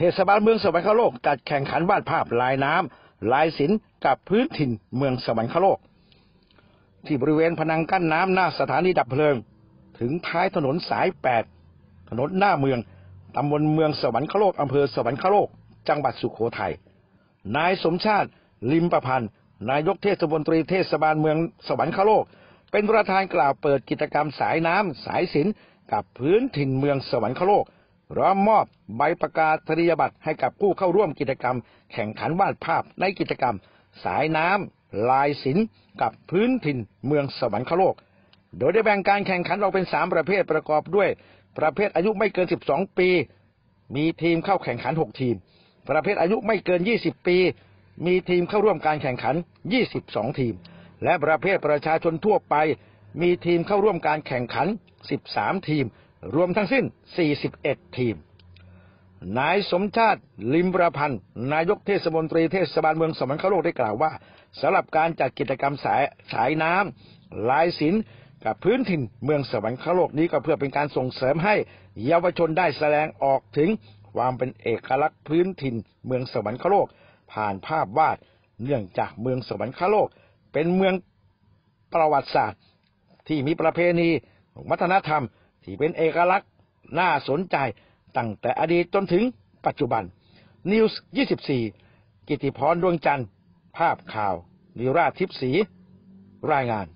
เทศบาลเมือง สวรรคโลก จัดแข่งขันวาดภาพ ลายน้ำ ลายศิลป์กับพื้นถิ่นเมือง สวรรคโลก ที่บริเวณพนังกั้นน้ำ หน้าสถานีดับเพลิง ถึงท้ายถนนสาย8ถนนหน้าเมืองตำบลเมืองสวรรคโลกอำเภอสวรรคโลก จังหวัดสุขโขทยัยนายสมชาติลิมประพันธ์นายกเทศมนตรีเทศบาลเมืองสวรรคโลก เป็นประธานกล่าวเปิดกิจกรรมสายน้ำสายศิลป์กับพื้นถิ่นเมืองสวรรคโลกพร้อมมอบใบประกาศนียบัตรให้กับผู้เข้าร่วมกิจกรรม แข่งขันวาดภาพในกิจกรรม สายน้ำลายศิลป์กับพื้นถิ่นเมืองสวรรคโลก โดยได้แบ่งการแข่งขันออกเป็น3ประเภทประกอบด้วย ประเภทอายุไม่เกิน 12 ปี มีทีมเข้าแข่งขัน 6 ทีม ประเภทอายุไม่เกิน 20 ปี มีทีมเข้าร่วมการแข่งขัน 22 ทีม และประเภทประชาชนทั่วไป มีทีมเข้าร่วมการแข่งขัน13ทีมรวมทั้งสิ้น 41 ทีม นายสมชาติลิมประพันธ์ นายกเทศมนตรีเทศบาลเมืองสมันคโลกได้กล่าวว่าสำหรับการจัดกิจกรรมสายสายน้ำลายศิลป์กับพื้นถิ่นเมืองสวรรคโลกนี้ก็เพื่อเป็นการส่งเสริมให้เยาวชนได้แสดงออกถึงความเป็นเอกลักษณ์พื้นถิ่นเมืองสวรรคโลกผ่านภาพวาด เนื่องจากเมืองสวรรคโลก เป็นเมืองประวัติศาสตร์ ที่มีประเพณี วัฒนธรรมที่เป็นเอกลักษณ์น่าสนใจ ตั้งแต่อดีตจนถึงปัจจุบัน นิวส์ 24 กิติพร ดวงจันทร์ ภาพข่าว นิราชทิพสี รายงาน